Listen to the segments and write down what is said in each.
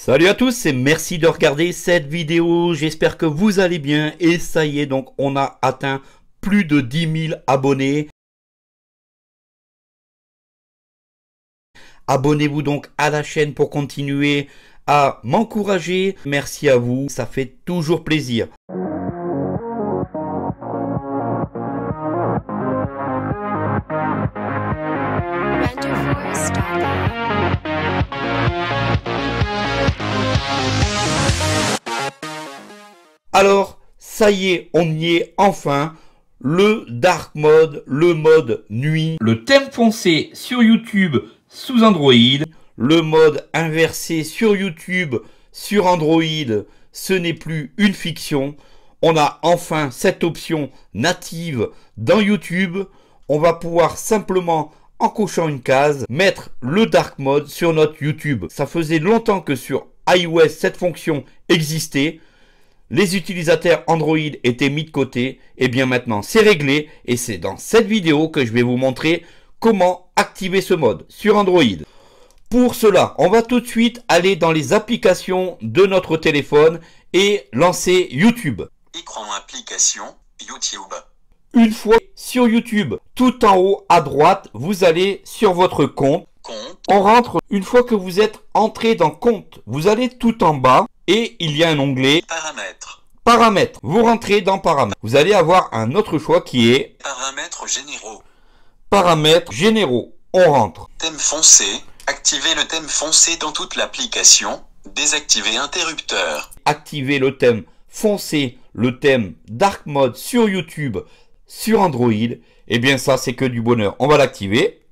Salut à tous et merci de regarder cette vidéo, j'espère que vous allez bien et ça y est donc on a atteint plus de 10 000 abonnés. Abonnez-vous donc à la chaîne pour continuer à m'encourager. Merci à vous, ça fait toujours plaisir. Ça y est, on y est enfin. Le dark mode, le mode nuit, le thème foncé sur YouTube sous Android, le mode inversé sur YouTube sur Android, ce n'est plus une fiction. On a enfin cette option native dans YouTube. On va pouvoir simplement en cochant une case, mettre le dark mode sur notre YouTube. Ça faisait longtemps que sur iOS cette fonction existait les utilisateurs Android étaient mis de côté, et eh bien maintenant c'est réglé, et c'est dans cette vidéo que je vais vous montrer comment activer ce mode sur Android. Pour cela, on va tout de suite aller dans les applications de notre téléphone et lancer YouTube. application YouTube. Une fois sur YouTube, tout en haut à droite, vous allez sur votre compte. compte. On rentre, une fois que vous êtes entré dans compte, vous allez tout en bas et il y a un onglet Paramètres. Paramètres. Vous rentrez dans Paramètres. Vous allez avoir un autre choix qui est Paramètres généraux. Paramètres généraux. On rentre. Thème foncé. Activez le thème foncé dans toute l'application. Désactiver interrupteur. Activez le thème foncé, le thème dark mode sur YouTube, sur Android. Eh bien ça, c'est que du bonheur. On va l'activer.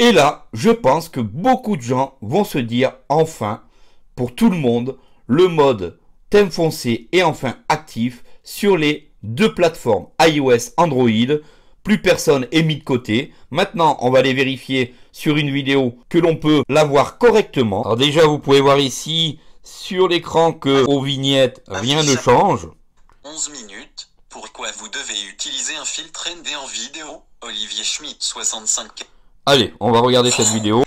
Et là, je pense que beaucoup de gens vont se dire enfin, pour tout le monde le mode thème foncé est enfin actif sur les deux plateformes iOS Android. Plus personne est mis de côté. Maintenant, on va les vérifier sur une vidéo que l'on peut la voir correctement. Alors déjà, vous pouvez voir ici sur l'écran que aux vignettes, rien ne change. 11 minutes. Pourquoi vous devez utiliser un filtre ND en vidéo Olivier Schmitt 65. Allez, on va regarder cette vidéo.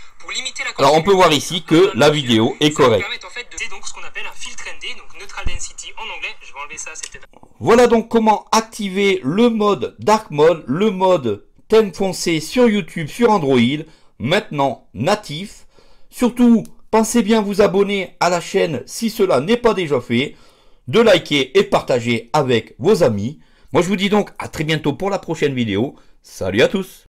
Alors on peut voir ici que la vidéo est correcte. Voilà donc comment activer le mode Dark Mode, le mode thème foncé sur YouTube, sur Android, maintenant natif. Surtout, pensez bien vous abonner à la chaîne si cela n'est pas déjà fait, de liker et partager avec vos amis. Moi je vous dis donc à très bientôt pour la prochaine vidéo. Salut à tous